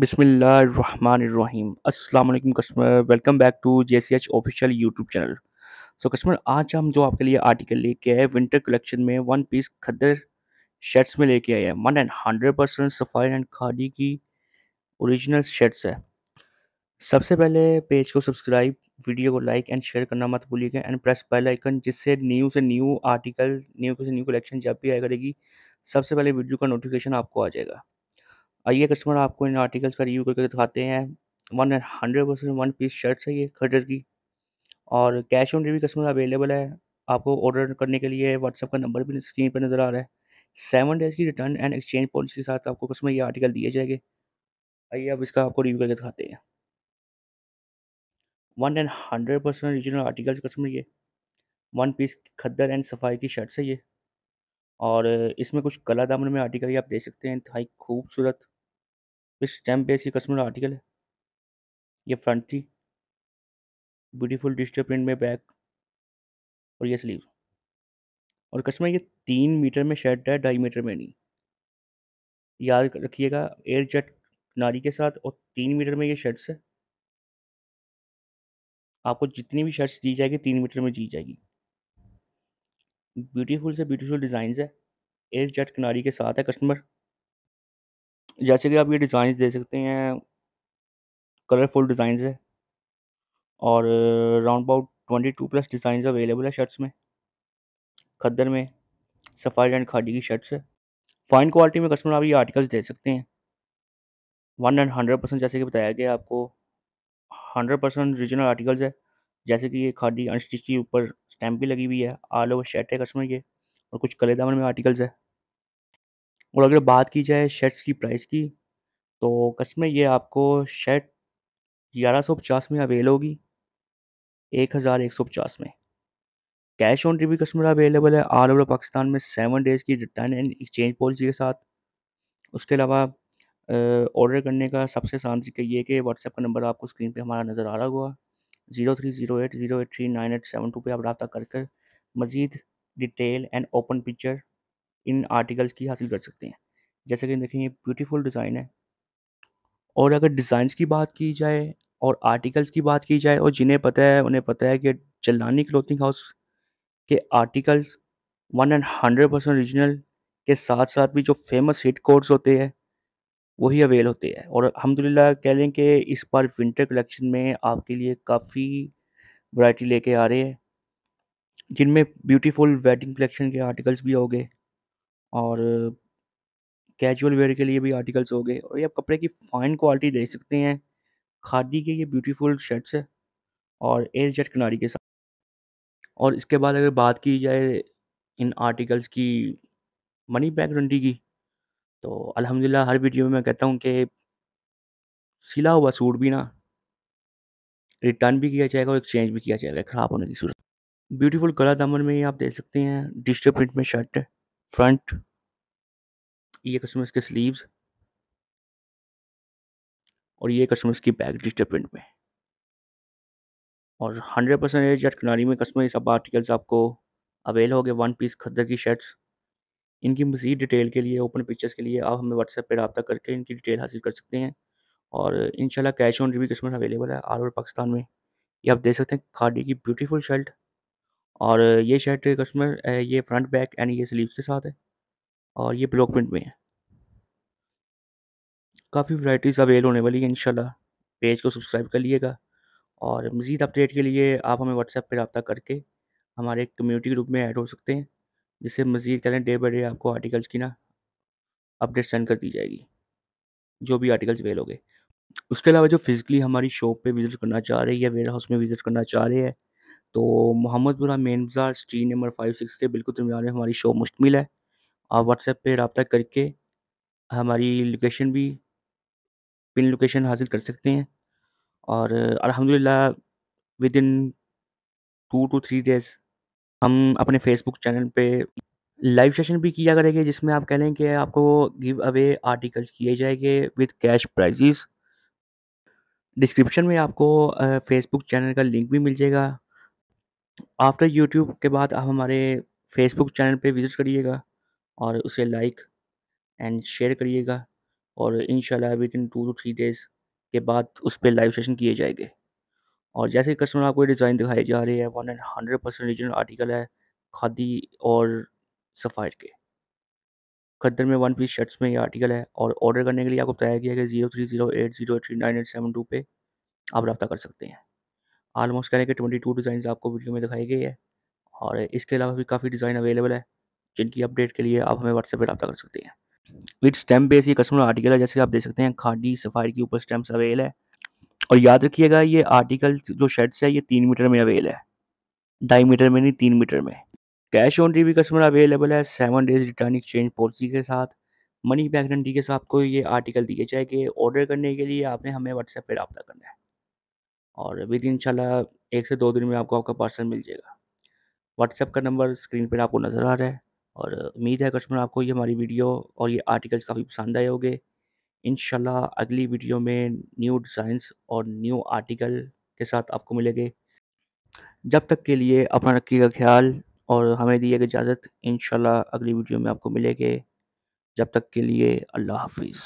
बिसमीम अल्लाम customer welcome back to J C H official YouTube channel so customer आज हम जो आपके लिए आर्टिकल लेके आए विंटर कलेक्शन में वन पीस खद्दर शर्ट्स में लेके आए हैं वन एंड हंड्रेड परसेंट सफाई एंड खादी की ओरिजिनल शर्ट्स है सबसे पहले पेज को सब्सक्राइब वीडियो को लाइक एंड शेयर करना मत भूलिएगा एंड प्रेस बेल आइकन जिससे न्यू से न्यू आर्टिकल न्यू से न्यू कलेक्शन जब भी आया करेगी सबसे पहले वीडियो का नोटिफिकेशन आपको आ जाएगा आइए कस्टमर आपको इन आर्टिकल्स का रिव्यू करके दिखाते हैं one hundred percent one piece shirt है ये खटर की और cash on delivery customer available है आपको ऑर्डर करने के लिए व्हाट्सअप का नंबर भी स्क्रीन पर नज़र आ रहा है सेवन डेज़ की रिटर्न एंड एक्सचेंज पॉलिसी के साथ आपको कस्टमर ये आर्टिकल दिए जाएंगे आइए अब इसका आपको रिव्यू करके दिखाते हैं one and hundred percent regional articles customer ये वन पीस खद्दर एंड सफाई की शर्ट्स है ये और इसमें कुछ कला दामन में आर्टिकल ये आप देख सकते हैं इंतहाई खूबसूरत इस स्टैम्प बेस की कस्टमर आर्टिकल है ये फ्रंट थी ब्यूटीफुल डिजिटल प्रिंट में बैक और ये स्लीव और कस्टमर ये तीन मीटर में शर्ट है ढाई मीटर में नहीं याद रखिएगा एयर जेट नारी के साथ और तीन मीटर में ये शर्ट्स है आपको जितनी भी शर्ट्स दी जाएगी तीन मीटर में दी जाएगी ब्यूटीफुल से ब्यूटीफुल डिज़ाइन है एयर जेट किनारी के साथ है कस्टमर जैसे कि आप ये डिज़ाइंस दे सकते हैं कलरफुल डिज़ाइन है और round about twenty two plus design available है शर्ट्स में खद्दर में सफाई एंड खादी की शर्ट्स है फाइन क्वालिटी में कस्टमर आप ये आर्टिकल्स दे सकते हैं वन एंड हंड्रेड परसेंट जैसे कि बताया गया आपको हंड्रेड परसेंट रीजनल आर्टिकल्स है जैसे कि ये खादी अनस्टिच के ऊपर स्टैम्प भी लगी हुई है ऑल ओवर शर्ट है कस्टमर ये और कुछ कले दामन में आर्टिकल्स है और अगर बात की जाए शर्ट्स की प्राइस की तो कस्टमर ये आपको शर्ट ग्यारह सौ पचास में अवेल होगी एक हज़ार एक सौ पचास में cash on delivery customer available all all ओवर पाकिस्तान में सेवन डेज़ की रिटर्न एंड एक्सचेंज पॉलिसी के साथ उसके अलावा ऑर्डर करने का सबसे आसान तरीका ये कि व्हाट्सएप का नंबर आपको स्क्रीन पे हमारा नज़र आ रहा होगा zero three zero eight zero eight three nine eight seven two पर आप रबा कर कर मज़ीद डिटेल एंड ओपन पिक्चर इन आर्टिकल्स की हासिल कर सकते हैं जैसे कि देखें ये ब्यूटीफुल डिज़ाइन है और अगर डिज़ाइंस की बात की जाए और आर्टिकल्स की बात की जाए और जिन्हें पता है उन्हें पता है कि जलानी क्लोथिंग हाउस के articles one and hundred percent original के साथ साथ भी जो फेमस हिट कोर्स होते हैं वही अवेल होते हैं और अलहमदिल्ला कह लें कि इस बार विंटर कलेक्शन में आपके लिए काफ़ी वैरायटी लेके आ रहे हैं जिनमें ब्यूटीफुल वेडिंग कलेक्शन के आर्टिकल्स भी हो गए और कैजुअल वेयर के लिए भी आर्टिकल्स हो गए और ये आप कपड़े की फाइन क्वालिटी देख सकते हैं खादी के ये ब्यूटीफुल शर्ट्स है और एयर जेट किनारी के साथ और इसके बाद अगर बात की जाए इन आर्टिकल्स की मनी बैग रंडी की तो अल्हम्दुलिल्लाह हर वीडियो में मैं कहता हूँ कि सिला हुआ सूट भी ना रिटर्न भी किया जाएगा और एक्सचेंज भी किया जाएगा ख़राब होने की सूरत ब्यूटीफुल कलर दामन में आप देख सकते हैं डिजिटल प्रिंट में शर्ट है फ्रंट ये कस्टमर्स के स्लीव्स और ये कस्टमर्स की बैग डिजिटल प्रिंट में और 100 परसेंट जट कनारी में कस्टमर ये सब आर्टिकल्स आपको अवेल हो गए वन पीस खद्दर की शर्ट्स इनकी मज़ीद डिटेल के लिए ओपन पिक्चर्स के लिए आप हमें व्हाट्सएप पर रबा करके इनकी डिटेल हासिल कर सकते हैं और इन cash on delivery customer available all over over पाकिस्तान में ये आप देख सकते हैं खाडी की ब्यूटीफुल शर्ट और ये शर्ट कस्टमर ये फ्रंट बैक एंड ये स्लीव्स के साथ है और ये ब्लॉक प्रिंट में है काफ़ी वैराइटीज़ अवेल होने वाली है इंशाल्लाह पेज को सब्सक्राइब कर लीजिएगा और मज़ीद अपडेट के लिए आप हमें व्हाट्सएप पर रबता करके हमारे कम्युनिटी ग्रुप में ऐड हो सकते हैं जिससे मज़ीद कह रहे डे बाई डे आपको आर्टिकल्स की ना अपडेट सेंड कर दी जाएगी जो भी आर्टिकल्स अवेल हो गए उसके अलावा जो फिज़िकली हमारी शॉप पे विज़िट करना चाह रहे हैं या वेयर हाउस में विज़िट करना चाह रहे हैं तो मोहम्मदपुरा मेन बाज़ार स्ट्रीट नंबर फाइव सिक्स के बिल्कुल दरमियान में हमारी शॉप मुश्तमिल है आप व्हाट्सएप पे रबता करके हमारी लोकेशन भी पिन लोकेशन हासिल कर सकते हैं और अल्हम्दुलिल्लाह within two two three days हम अपने फेसबुक चैनल पे लाइव सेशन भी किया करेंगे जिसमें आप कह लें कि आपको गिव अवे आर्टिकल्स किए जाएंगे विद कैश प्राइजेस डिस्क्रिप्शन में आपको फेसबुक चैनल का लिंक भी मिल जाएगा आफ्टर यूट्यूब के बाद आप हमारे फेसबुक चैनल पे विज़िट करिएगा और उसे लाइक एंड शेयर करिएगा और in within two two three days के बाद उस पर लाइव सेशन किए जाएंगे और जैसे कस्टमर आपको डिज़ाइन दिखाए जा रहे हैं one and hundred percent regional article है खादी और सफ़ायर के खद्दर में वन पीस शर्ट्स में ये आर्टिकल है और ऑर्डर करने के लिए आपको बताया गया कि zero three zero eight zero three nine eight seven two पे आप रब्ता कर सकते हैं आलमोस्ट कह रहे हैं कि ट्वेंटी टू डिज़ाइन आपको वीडियो में दिखाई गई है और इसके अलावा भी काफ़ी डिज़ाइन अवेलेबल है जिनकी अपडेट के लिए आप हमें व्हाट्सएप पर रब्ता कर सकते हैं विथ स्टैम्प बेस ये कस्टमर आर्टिकल है जैसे आप देख सकते हैं खाडी सफ़ाई के ऊपर स्टैम्प अवेल है और याद रखिएगा ये आर्टिकल जो शर्ट्स है ये तीन मीटर में अवेल है ढाई मीटर में नहीं तीन मीटर में cash on delivery customer available है seven days return exchange policy के साथ मनी बैक गारंटी के साथ आपको ये आर्टिकल दिए कि ऑर्डर करने के लिए आपने हमें व्हाट्सएप पर रबा करना है और विद इन एक से दो दिन में आपको आपका पार्सल मिल जाएगा व्हाट्सएप का नंबर स्क्रीन पर आपको नज़र आ रहा है और उम्मीद है कस्टमर आपको ये हमारी वीडियो और ये आर्टिकल्स काफ़ी पसंद आए होंगे इन अगली वीडियो में न्यू डिज़ाइंस और न्यू आर्टिकल के साथ आपको मिलेंगे जब तक के लिए अपना रखिएगा ख्याल और हमें दिए इजाज़त इन अगली वीडियो में आपको मिलेंगे जब तक के लिए अल्लाह हाफिज़